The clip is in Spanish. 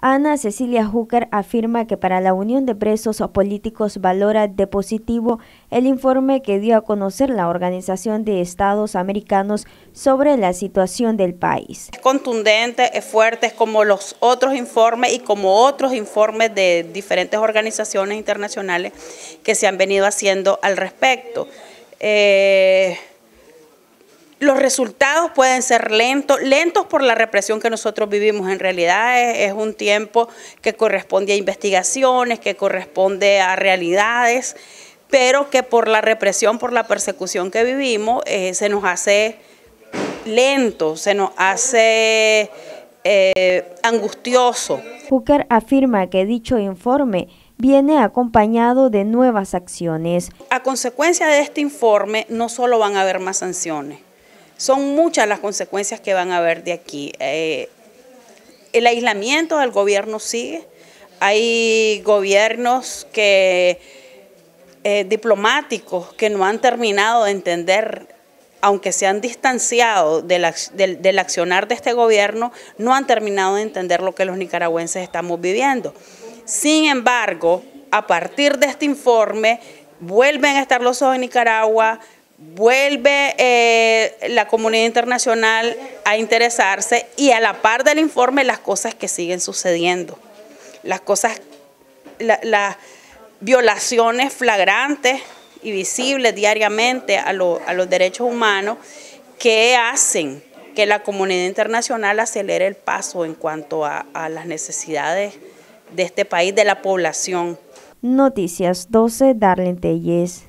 Ana Cecilia Hooker afirma que para la Unión de Presos Políticos valora de positivo el informe que dio a conocer la Organización de Estados Americanos sobre la situación del país. Es contundente, es fuerte, es como los otros informes y como otros informes de diferentes organizaciones internacionales que se han venido haciendo al respecto. Eh, los resultados pueden ser lentos, lentos por la represión que nosotros vivimos. En realidad es, un tiempo que corresponde a investigaciones, que corresponde a realidades, pero que por la represión, por la persecución que vivimos, eh, se nos hace lento, se nos hace eh, angustioso. Hooker afirma que dicho informe viene acompañado de nuevas acciones. A consecuencia de este informe, no solo van a haber más sanciones, son muchas las consecuencias que van a haber de aquí. Eh, el aislamiento del gobierno sigue. Hay gobiernos que eh, diplomáticos que no han terminado de entender, aunque se han distanciado del, accionar de este gobierno, no han terminado de entender lo que los nicaragüenses estamos viviendo. Sin embargo, a partir de este informe, vuelven a estar los ojos de Nicaragua, vuelve eh, la comunidad internacional a interesarse y a la par del informe las cosas que siguen sucediendo, las cosas, violaciones flagrantes y visibles diariamente a, a los derechos humanos que hacen que la comunidad internacional acelere el paso en cuanto a, las necesidades de este país, de la población. Noticias 12, Darlene Telles.